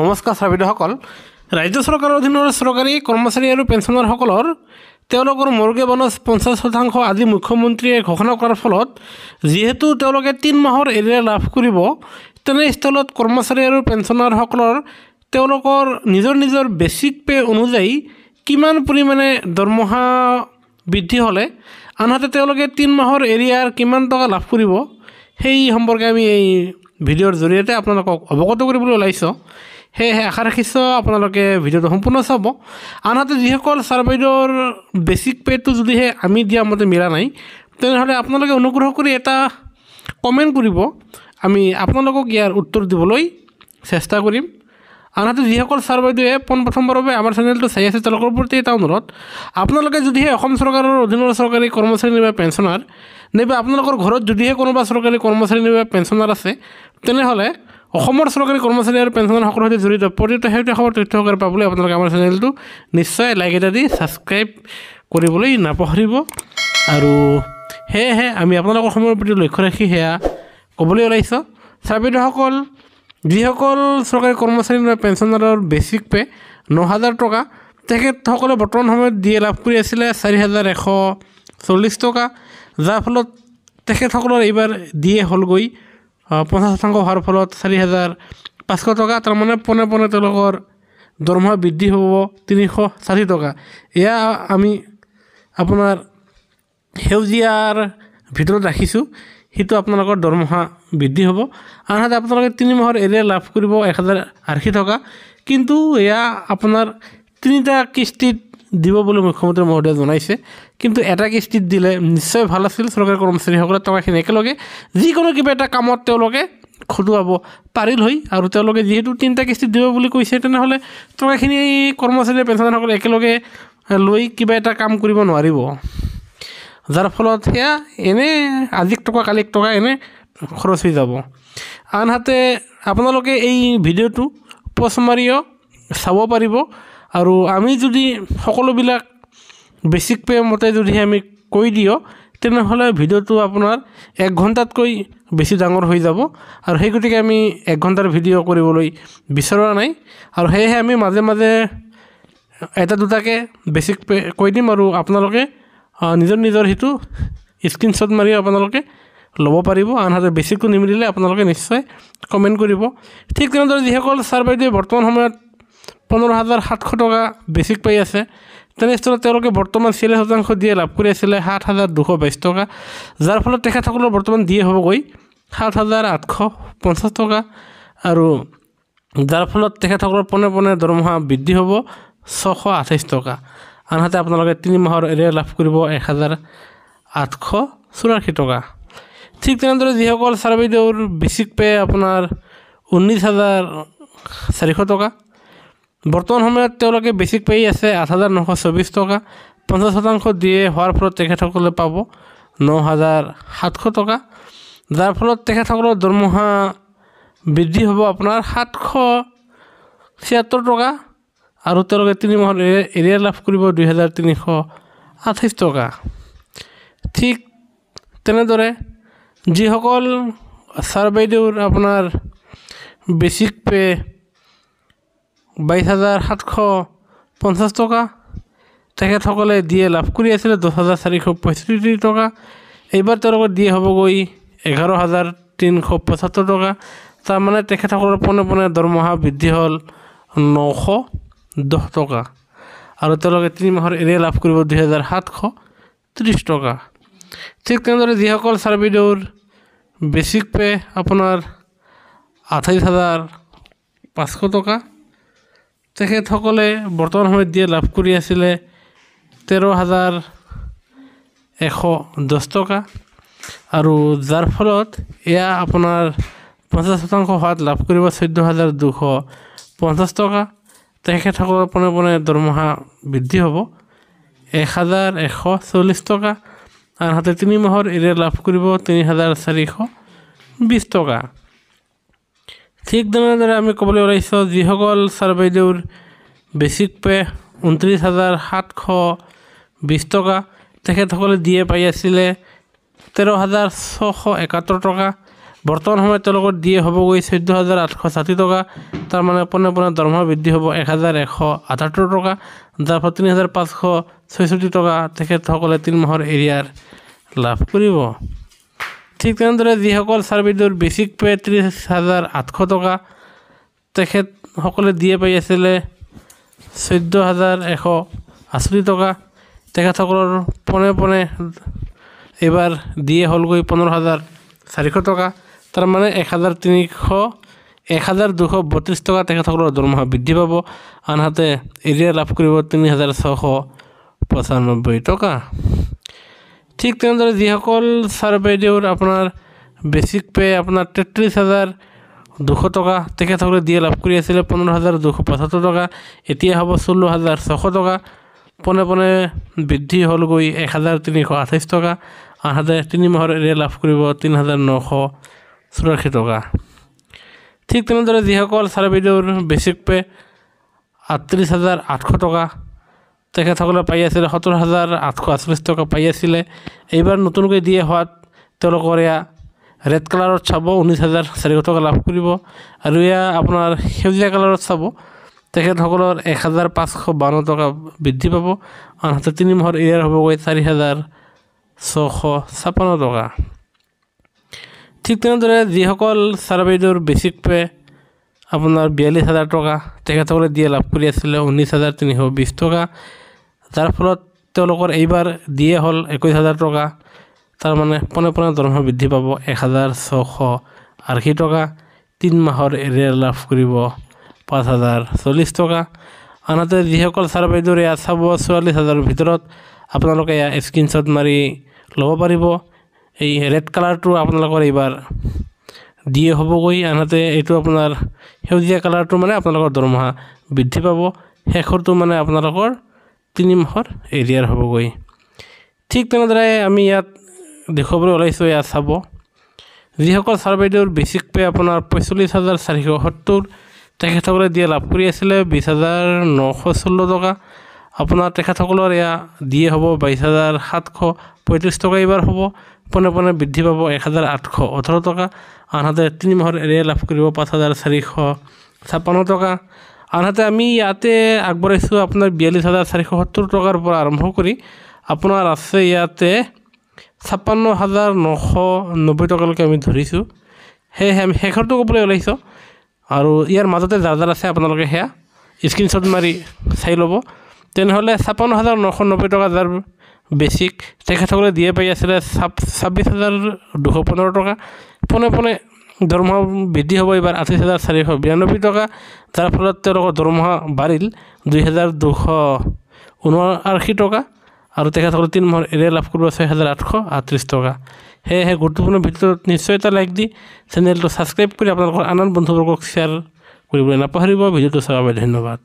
নমস্কাৰ শ্ৰাবিদসকল ৰাজ্য চৰকাৰৰ অধীনৰ চৰকাৰী কৰ্মচাৰী আৰু পেঞ্চনাৰসকলৰ তেওঁলোকৰ মৰ্গে বনজ পঞ্চাছ শতাংশ আজি মুখ্যমন্ত্ৰীয়ে ঘোষণা কৰাৰ ফলত যিহেতু তেওঁলোকে তিন মাহৰ এৰিয়া লাভ কৰিব তেনেস্থলত কৰ্মচাৰী আৰু পেঞ্চনাৰসকলৰ তেওঁলোকৰ নিজৰ নিজৰ বেচিক পে' অনুযায়ী কিমান পৰিমাণে দৰমহা বৃদ্ধি হ'লে আনহাতে তেওঁলোকে তিনি মাহৰ এৰিয়াৰ কিমান টকা লাভ কৰিব সেই সম্পৰ্কে আমি এই ভিডিঅ'ৰ জৰিয়তে আপোনালোকক অৱগত কৰিবলৈ ওলাইছোঁ সেয়েহে আশা ৰাখিছোঁ আপোনালোকে ভিডিঅ'টো সম্পূৰ্ণ চাব আনহাতে যিসকল ছাৰ বাইদেউৰ বেচিক পেডটো যদিহে আমি দিয়া মতে মিলা নাই তেনেহ'লে আপোনালোকে অনুগ্ৰহ কৰি এটা কমেণ্ট কৰিব আমি আপোনালোকক ইয়াৰ উত্তৰ দিবলৈ চেষ্টা কৰিম আনহাতে যিসকল ছাৰ বাইদেউয়ে পোনপ্ৰথমবাৰৰ বাবে আমাৰ চেনেলটো চাই আছে তেওঁলোকৰ প্ৰতি এটা অনুৰোধ আপোনালোকে যদিহে অসম চৰকাৰৰ অধীনৰ চৰকাৰী কৰ্মচাৰী নাইবা পেঞ্চনাৰ নাইবা আপোনালোকৰ ঘৰত যদিহে কোনোবা চৰকাৰী কৰ্মচাৰী নাইবা পেঞ্চনাৰ আছে তেনেহ'লে অসমৰ চৰকাৰী কৰ্মচাৰী আৰু পেঞ্চনাৰসকলৰ সৈতে জড়িত প্ৰতিটো তথ্য তথ্যসকলে পাবলৈ আপোনালোকে আমাৰ চেনেলটো নিশ্চয় লাইক এটা দি ছাবস্ক্ৰাইব কৰিবলৈ নাপাহৰিব আৰু সেয়েহে আমি আপোনালোকৰ সময়ৰ প্ৰতি লক্ষ্য ৰাখি সেয়া ক'বলৈ ওলাইছোঁ চাৰ বাইদেউসকল যিসকল চৰকাৰী কৰ্মচাৰী নাই পেঞ্চনাৰৰ বেচিক পে ন হাজাৰ টকা তেখেতসকলে বৰ্তমান সময়ত দিয়ে লাভ কৰি আছিলে চাৰি হাজাৰ এশ চল্লিছ টকা যাৰ ফলত তেখেতসকলৰ এইবাৰ দিয়ে হ'লগৈ পঞ্চাছ শতাংশ হোৱাৰ ফলত চাৰি হাজাৰ পাঁচশ টকা তাৰমানে পোনে পোনে তেওঁলোকৰ দৰমহা বৃদ্ধি হ'ব তিনিশ ষাঠি টকা এয়া আমি আপোনাৰ সেউজীয়াৰ ভিতৰত ৰাখিছোঁ সেইটো আপোনালোকৰ দৰমহা বৃদ্ধি হ'ব আনহাতে আপোনালোকে তিনি মাহৰ এৰিয়া লাভ কৰিব এক হাজাৰ আশী টকা কিন্তু এয়া আপোনাৰ তিনিটা কিস্তিত দিব বুলি মুখ্যমন্ত্ৰী মহোদয়ে জনাইছে কিন্তু এটা কিস্তিত দিলে নিশ্চয় ভাল আছিল চৰকাৰী কৰ্মচাৰীসকলে টকাখিনি একেলগে যিকোনো কিবা এটা কামত তেওঁলোকে খটুৱাব পাৰিল হয় আৰু তেওঁলোকে যিহেতু তিনিটা কিস্তিত দিব বুলি কৈছে তেনেহ'লে টকাখিনি কৰ্মচাৰী পেঞ্চনাৰসকলে একেলগে লৈ কিবা এটা কাম কৰিব নোৱাৰিব যাৰ ফলত সেয়া এনে আজিক টকা কালিক টকা এনে খৰচ হৈ যাব আনহাতে আপোনালোকে এই ভিডিঅ'টো প'ষ্ট মাৰিও চাব পাৰিব আৰু আমি যদি সকলোবিলাক বেছিক পে' মতে যদি আমি কৈ দিওঁ তেনেহ'লে ভিডিঅ'টো আপোনাৰ এক ঘণ্টাতকৈ বেছি ডাঙৰ হৈ যাব আৰু সেই গতিকে আমি এক ঘণ্টাৰ ভিডিঅ' কৰিবলৈ বিচৰা নাই আৰু সেয়েহে আমি মাজে মাজে এটা দুটাকৈ বেচিক পে কৈ দিম আৰু আপোনালোকে নিজৰ নিজৰ সেইটো স্ক্ৰীণশ্বট মাৰি আপোনালোকে ল'ব পাৰিব আনহাতে বেছিকৈ নিমিলিলে আপোনালোকে নিশ্চয় কমেণ্ট কৰিব ঠিক তেনেদৰে যিসকল ছাৰ বাইদেৱে বৰ্তমান সময়ত পোন্ধৰ হাজাৰ সাতশ টকা বেছিক পাই আছে তেনেস্থলত তেওঁলোকে বৰ্তমান চিয়াল্লিছ শতাংশ দিয়ে লাভ কৰি আছিলে সাত হাজাৰ দুশ বাইছ টকা যাৰ ফলত তেখেতসকলৰ বৰ্তমান দিয়ে হ'বগৈ সাত হাজাৰ আঠশ পঞ্চাছ টকা আৰু যাৰ ফলত তেখেতসকলৰ পোনে পোনে দৰমহা বৃদ্ধি হ'ব ছশ আঠাইছ টকা আনহাতে আপোনালোকে তিনি মাহৰ এৰিয়া লাভ কৰিব এক হাজাৰ আঠশ চৌৰাশী টকা ঠিক তেনেদৰে যিসকল চাৰ্ভেদেউৰ বেছিক পে আপোনাৰ ঊনৈছ হাজাৰ চাৰিশ টকা বৰ্তমান সময়ত তেওঁলোকে বেছিক পেয়ে আছে আঠ হাজাৰ নশ চৌব্বিছ টকা পঞ্চাছ শতাংশ দিয়ে হোৱাৰ ফলত তেখেতসকলে পাব ন হাজাৰ সাতশ টকা যাৰ ফলত তেখেতসকলৰ দৰমহা বৃদ্ধি হ'ব আপোনাৰ সাতশ ছিয়াত্তৰ টকা আৰু তেওঁলোকে তিনি মাহৰ এৰিয়া লাভ কৰিব দুই হাজাৰ তিনিশ আঠাইছ টকা ঠিক তেনেদৰে যিসকল ছাৰ বাইদেউৰ আপোনাৰ বেচিক পে বাইছ হাজাৰ সাতশ পঞ্চাছ টকা তেখেতসকলে দিয়ে লাভ কৰি আছিলে দহ হাজাৰ চাৰিশ পঁয়ষষ্ঠি টকা এইবাৰ তেওঁলোকৰ দিয়ে হ'বগৈ এঘাৰ হাজাৰ তিনিশ পঁচাত্তৰ টকা তাৰমানে তেখেতসকলৰ পোনে পোনে দৰমহা বৃদ্ধি হ'ল নশ দহ টকা আৰু তেওঁলোকে তিনি মাহৰ এৰিয়া লাভ কৰিব দুহেজাৰ সাতশ ত্ৰিছ টকা ঠিক তেনেদৰে যিসকল ছাৰ বাইদেউৰ বেচিক পে' আপোনাৰ আঠাইছ হাজাৰ পাঁচশ টকা তেখেতসকলে বৰ্তমান সময়ত দিয়ে লাভ কৰি আছিলে তেৰ হাজাৰ এশ দহ টকা আৰু যাৰ ফলত এয়া আপোনাৰ পঞ্চাছ শতাংশ হোৱাত লাভ কৰিব চৈধ্য হাজাৰ দুশ পঞ্চাছ টকা তেখেতসকলৰ পোনে পোনে দৰমহা বৃদ্ধি হ'ব এক হাজাৰ এশ চল্লিছ টকা আনহাতে তিনি মাহৰ এৰিয়া লাভ কৰিব তিনি হাজাৰ চাৰিশ বিছ টকা ঠিক তেনেদৰে আমি ক'বলৈ ওলাইছোঁ যিসকল ছাৰ বাইদেউৰ বেছিক পে ঊনত্ৰিছ হাজাৰ সাতশ বিছ টকা তেখেতসকলে ডিএ পাই আছিলে তেৰ হাজাৰ ছশ একাত্তৰ টকা বৰ্তমান সময়ত তেওঁলোকৰ ডিএ হ'বগৈ চৈধ্য হাজাৰ আঠশ ষাঠি টকা তাৰমানে পোনে পোনে দৰমহা বৃদ্ধি হ'ব এক হাজাৰ এশ আঠাত্তৰ টকা যাৰ ফলত তিনি হাজাৰ পাঁচশ ছয়ষষ্ঠি টকা তেখেতসকলে তিনিমাহৰ এৰিয়াৰ লাভ কৰিব ঠিক তেনেদৰে যিসকল চাৰ্ভিডৰ বেছিক পে ত্ৰিছ হাজাৰ আঠশ টকা তেখেতসকলে দিয়ে পাই আছিলে চৈধ্য হাজাৰ এশ আশী টকা তেখেতসকলৰ পোনে পোনে এইবাৰ দিয়ে হ'লগৈ পোন্ধৰ হাজাৰ চাৰিশ টকা তাৰমানে এক হাজাৰ তিনিশ এক হাজাৰ দুশ বত্ৰিছ টকা তেখেতসকলৰ দৰমহা বৃদ্ধি পাব আনহাতে এৰিয়া লাভ কৰিব তিনি হাজাৰ ছশ পঁচানব্বৈ টকা ঠিক তেনেদৰে যিসকল ছাৰ বাইদেউৰ আপোনাৰ বেছিক পে' আপোনাৰ তেত্ৰিছ হাজাৰ দুশ টকা তেখেতসকলে দিয়ে লাভ কৰি আছিলে পোন্ধৰ হাজাৰ দুশ পঁচসত্তৰ টকা এতিয়া হ'ব ষোল্ল হাজাৰ ছশ টকা পোনে পোনে বৃদ্ধি হ'লগৈ এক হাজাৰ তিনিশ আঠাইছ টকা আঠ হাজাৰ তিনি মাহৰ এৰিয়া লাভ কৰিব তিনি হাজাৰ নশ চৌৰাশী টকা ঠিক তেনেদৰে যিসকল ছাৰ বাইদেউৰ বেছিক পে' আঠত্ৰিছ হাজাৰ আঠশ টকা তেখেতসকলে পাই আছিলে সত্তৰ হাজাৰ আঠশ আঠচল্লিছ টকা পাই আছিলে এইবাৰ নতুনকৈ দিয়ে হোৱাত তেওঁলোকৰ এয়া ৰেড কালাৰত চাব ঊনৈছ হাজাৰ চাৰিশ টকা লাভ কৰিব আৰু এয়া আপোনাৰ সেউজীয়া কালাৰত চাব তেখেতসকলৰ এক হাজাৰ পাঁচশ বাৱন্ন টকা বৃদ্ধি পাব আনহাতে তিনি মাহৰ এয়াৰ হ'বগৈ চাৰি হাজাৰ ছশ ছাপন্ন টকা ঠিক তেনেদৰে যিসকল চাৰ বাইদেউৰ বেচিক পে আপোনাৰ বিয়াল্লিছ হাজাৰ টকা তেখেতসকলে দিয়ে লাভ কৰি আছিলে ঊনৈছ হাজাৰ তিনিশ বিছ টকা যাৰ ফলত তেওঁলোকৰ এইবাৰ দিয়ে হ'ল একৈছ হাজাৰ টকা তাৰমানে পোনে পোনে দৰমহা বৃদ্ধি পাব এক হাজাৰ ছশ আশী টকা তিনি মাহৰ এৰিয়াৰ লাভ কৰিব পাঁচ হাজাৰ চল্লিছ টকা আনহাতে যিসকল ছাৰ বাইদেউ ইয়াত চাব চৌৰাল্লিছ হাজাৰৰ ভিতৰত আপোনালোকে এয়া স্ক্ৰীণশ্বট মাৰি ল'ব পাৰিব এই ৰেড কালাৰটো আপোনালোকৰ এইবাৰ দিয়ে হ'বগৈ আনহাতে এইটো আপোনাৰ সেউজীয়া কালাৰটো মানে আপোনালোকৰ দৰমহা বৃদ্ধি পাব শেষৰটো মানে আপোনালোকৰ তিনি মাহৰ এৰিয়াৰ হ'বগৈ ঠিক তেনেদৰে আমি ইয়াত দেখুৱাবলৈ ওলাইছোঁ ইয়াত চাব যিসকল ছাৰ বাইদেউৰ বেচিক পে' আপোনাৰ পঁয়চল্লিছ হাজাৰ চাৰিশ সত্তৰ তেখেতসকলে দিয়ে লাভ কৰি আছিলে বিছ হাজাৰ নশ ষোল্ল টকা আপোনাৰ তেখেতসকলৰ এয়া দিয়ে হ'ব বাইছ হাজাৰ সাতশ পঁয়ত্ৰিছ টকা এইবাৰ হ'ব পোনে পোনে বৃদ্ধি পাব এক হাজাৰ আঠশ ওঠৰ টকা আনহাতে তিনি মাহৰ এৰিয়া লাভ কৰিব পাঁচ হাজাৰ চাৰিশ ছাপন্ন টকা আনহাতে আমি ইয়াতে আগবঢ়াইছোঁ আপোনাৰ বিয়াল্লিছ হাজাৰ চাৰিশ সত্তৰ টকাৰ পৰা আৰম্ভ কৰি আপোনাৰ আছে ইয়াতে ছাপন্ন হাজাৰ নশ নব্বৈ টকালৈকে আমি ধৰিছোঁ সেয়েহে আমি শেষৰটো ক'বলৈ ওলাইছোঁ আৰু ইয়াৰ মাজতে যাৰ যাৰ আছে আপোনালোকে সেয়া স্ক্ৰীণশ্বট মাৰি চাই ল'ব তেনেহ'লে ছাপন্ন হাজাৰ নশ নব্বৈ টকা যাৰ বেছিক তেখেতসকলে দিয়ে পাই আছিলে ছাব ছাব্বিছ হাজাৰ দুশ পোন্ধৰ টকা পোনে পোনে দৰমহা বৃদ্ধি হ'ব এইবাৰ আঠাইছ হাজাৰ চাৰিশ বিৰানব্বৈ টকা যাৰ ফলত তেওঁলোকৰ দৰমহা বাঢ়িল দুই হাজাৰ দুশ ঊনআশী টকা আৰু তেখেতসকলে তিনি মাহৰ এৰে লাভ কৰিব ছয় হাজাৰ আঠশ আঠত্ৰিছ টকা সেয়েহে গুৰুত্বপূৰ্ণ ভিডিঅ'ত নিশ্চয় এটা লাইক দি চেনেলটো ছাবস্ক্ৰাইব কৰি আপোনালোকৰ আন আন বন্ধুবৰ্গক শ্বেয়াৰ কৰিবলৈ নাপাহৰিব ভিডিঅ'টো চাবৰ বাবে ধন্যবাদ